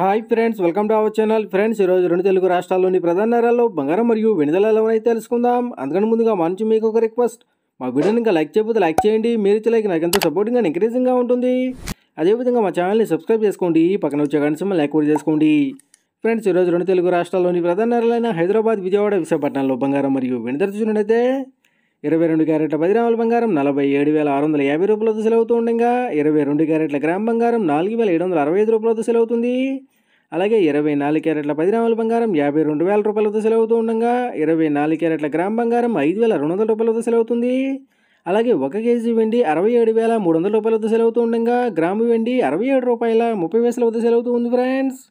hi friends welcome to our channel friends ఈరోజు రెండు తెలుగు రాష్ట్రాల్లోని ప్రధాన నగరాల్లో బంగారం మరియు వెనుదల అయితే తెలుసుకుందాం అందుకని ముందుగా మంచి మీకు ఒక రిక్వెస్ట్ మా వీడియోని ఇంకా లైక్ చేయబోతే లైక్ చేయండి మీరు ఇచ్చే లైక్ నాకు ఎంతో సపోర్టింగ్ అని ఎంకరేజింగ్గా ఉంటుంది అదేవిధంగా మా ఛానల్ని సబ్స్క్రైబ్ చేసుకోండి పక్కన వచ్చే కనీసం సమయం లైక్ కూడా చేసుకోండి ఫ్రెండ్స్ ఈరోజు రెండు తెలుగు రాష్ట్రాల్లోని ప్రధాన నగరాలైన హైదరాబాద్ విజయవాడ విశాఖపట్నంలో బంగారం మరియు వెనుదల చూసినట్టయితే ఇరవై రెండు క్యారెట్ల పదిరాముల బంగారం నలభై ఏడు వేల ఆరు వందల యాభై రూపాయలతో సెలవుతూ ఉండగా ఇరవై రెండు క్యారెట్ల గ్రామ్ బంగారం నాలుగు వేల ఏడు వందల అరవై ఐదు రూపాయలతో సెలవుతుంది అలాగే ఇరవై నాలుగు క్యారెట్ల పదిరాముల బంగారం యాభై రెండు వేల రూపాయలతో సెలవుతూ ఉండగా ఇరవై నాలుగు క్యారెట్ల గ్రామ్ బంగారం ఐదు వేల రెండు వందల రూపాయలతో సెలవుతుంది అలాగే ఒక కేజీ వెండి అరవై ఏడు వేల మూడు వందల రూపాయలతో సెలవుతూ ఉండగా గ్రాము వెండి అరవై ఏడు రూపాయల ముప్పై వేసలతో సెలవుతూ ఉంది ఫ్రెండ్స్